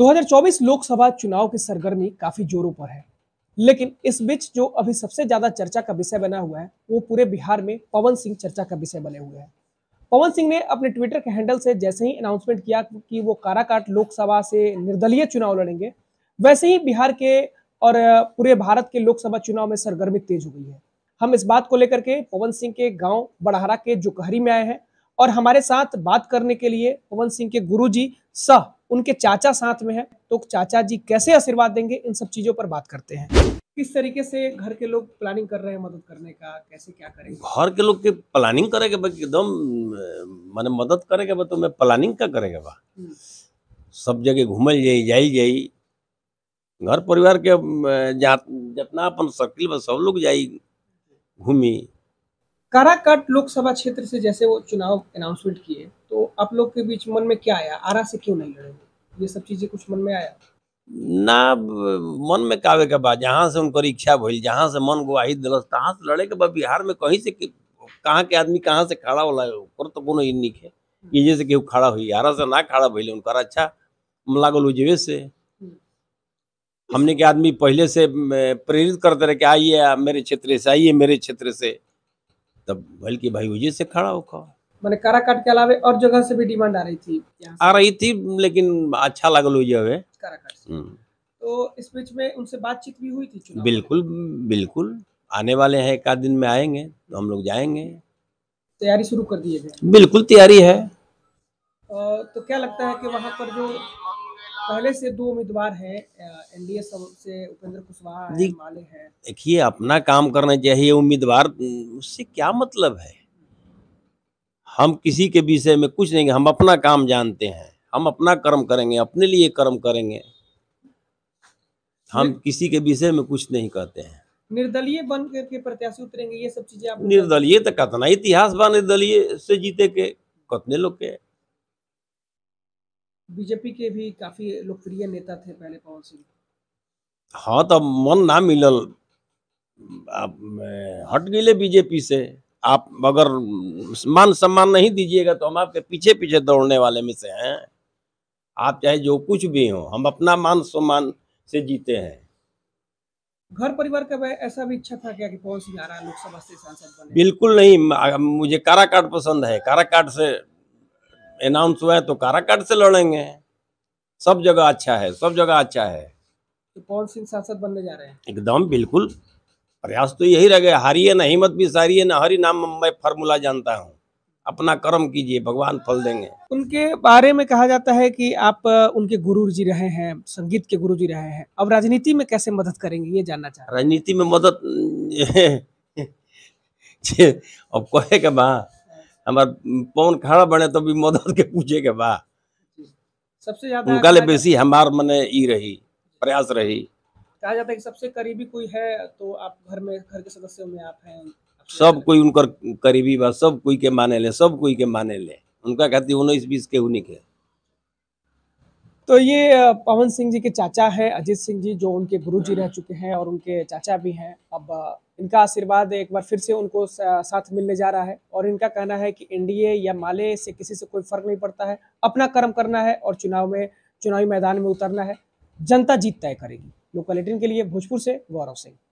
2024 लोकसभा चुनाव की सरगर्मी काफी जोरों पर है लेकिन इस बीच जो अभी सबसे ज्यादा चर्चा का विषय बना हुआ है वो पूरे बिहार में पवन सिंह चर्चा का विषय बने हुए हैं पवन सिंह ने अपने ट्विटर के हैंडल से जैसे ही अनाउंसमेंट किया कि वो काराकाट लोकसभा से निर्दलीय चुनाव लड़ेंगे वैसे ही बिहार के और पूरे भारत के लोकसभा चुनाव में सरगर्मी तेज हो गई है हम इस बात को लेकर के पवन सिंह के गांव बड़हरा के जोकहरी में आए हैं और हमारे साथ बात करने के लिए पवन सिंह के गुरुजी सह उनके चाचा साथ में है तो चाचा जी कैसे आशीर्वाद देंगे इन सब चीज़ों पर बात करते हैं किस तरीके से घर के लोग प्लानिंग कर रहे हैं मदद करने का कैसे क्या करेंगे घर के लोग की प्लानिंग करेगा भाई एकदम मैंने मदद करेगा भाई तो मैं प्लानिंग क्या करेगा बा हम्म। सब जगह घूमल जाई जाई जाई घर परिवार के जितना अपन सर्किल सब लोग जाई घूमी काराकाट लोकसभा क्षेत्र से जैसे वो चुनाव अनाउंसमेंट किए तो आप लोग के बीच मन में क्या आया आरा से क्यों नहीं लड़ेंगे ये सब चीजें कुछ मन में आया ना मन में कावे के बाद जहाँ से उनको इच्छा भइल जहाँ से मन गुवाही दिलस तहाँ से लड़े के बाद बिहार में कहीं से कहाँ के आदमी कहाँ से खड़ा होला ओकर तो कोनो निक है ये जैसे केहू खड़ा हुई हारा से ना खड़ा भइल उनका अच्छा लागल उजवे से हम्म। हमने के आदमी पहले से प्रेरित करते रहे कि आइए मेरे क्षेत्र से आइए मेरे क्षेत्र से तब बल्कि भाई वजह से खड़ा होकर मैंने काराकाट के अलावे और जगह से भी डिमांड आ रही थी आ रही थी लेकिन अच्छा लगल हुई जब तो इस बीच में उनसे बातचीत भी हुई थी बिल्कुल बिल्कुल आने वाले हैं एक दिन में आएंगे तो हम लोग जाएंगे तैयारी शुरू कर दी है बिल्कुल तैयारी है तो क्या लगता है कि वहाँ पर जो पहले से दो उम्मीदवार हैं एनडीए से उपेंद्र कुशवाहा है माले हैं देखिए अपना काम करना चाहिए उम्मीदवार उससे क्या मतलब है हम किसी के विषय में कुछ नहीं हम अपना काम जानते हैं हम अपना कर्म करेंगे अपने लिए कर्म करेंगे हम किसी के विषय में कुछ नहीं कहते हैं निर्दलीय बन करके प्रत्याशी उतरेंगे ये सब चीजें आप निर्दलीय तो कतना इतिहास बा निर्दलीय से जीते के कतने लोग के बीजेपी के भी काफी लोकप्रिय नेता थे पहले पवन सिंह हाँ तो मन ना मिलल हट गए बीजेपी से आप अगर मान सम्मान नहीं दीजिएगा तो हम आपके पीछे पीछे दौड़ने वाले में से हैं आप चाहे जो कुछ भी हो हम अपना मान सम्मान से जीते हैं घर परिवार का ऐसा भी इच्छा था क्या कि पवन सिंह लोकसभा से सांसद बने बिल्कुल नहीं मुझे काराकाट पसंद है काराकाट से अनाउंस हुआ है तो काराकाट से लड़ेंगे सब जगह अच्छा है सब जगह अच्छा है तो पवन सिंह सांसद बनने जा रहे हैं एकदम बिल्कुल प्रयास तो यही रह गया हारिए ना हिम्मत भी सारी है ना हरी नाम मैं फार्मूला जानता हूँ अपना कर्म कीजिए भगवान फल देंगे उनके बारे में कहा जाता है कि आप उनके गुरु जी रहे हैं संगीत के गुरु जी रहे हैं अब राजनीति में कैसे मदद करेंगे ये जानना चाह राजनीति में मदद अब कहे के बा हमार पवन खड़ा बने तो भी मदद के पूछे के बा सबसे ज्यादा उनका ले बेसी हमार मने ई रही प्रयास रही कहा जाता है कि सबसे करीबी कोई है तो आप घर में घर के सदस्यों में आप हैं सब कोई उनकर करीबी बा सब कोई के माने ले सब कोई के माने ले उनका कहती उन्नीस बीस के उन्हीं के तो ये पवन सिंह जी के चाचा हैं अजीत सिंह जी जो उनके गुरु जी रह चुके हैं और उनके चाचा भी हैं अब इनका आशीर्वाद एक बार फिर से उनको साथ मिलने जा रहा है और इनका कहना है कि एनडीए या माले से किसी से कोई फर्क नहीं पड़ता है अपना कर्म करना है और चुनाव में चुनावी मैदान में उतरना है जनता जीत तय करेगी लोकल एटीन के लिए भोजपुर से गौरव सिंह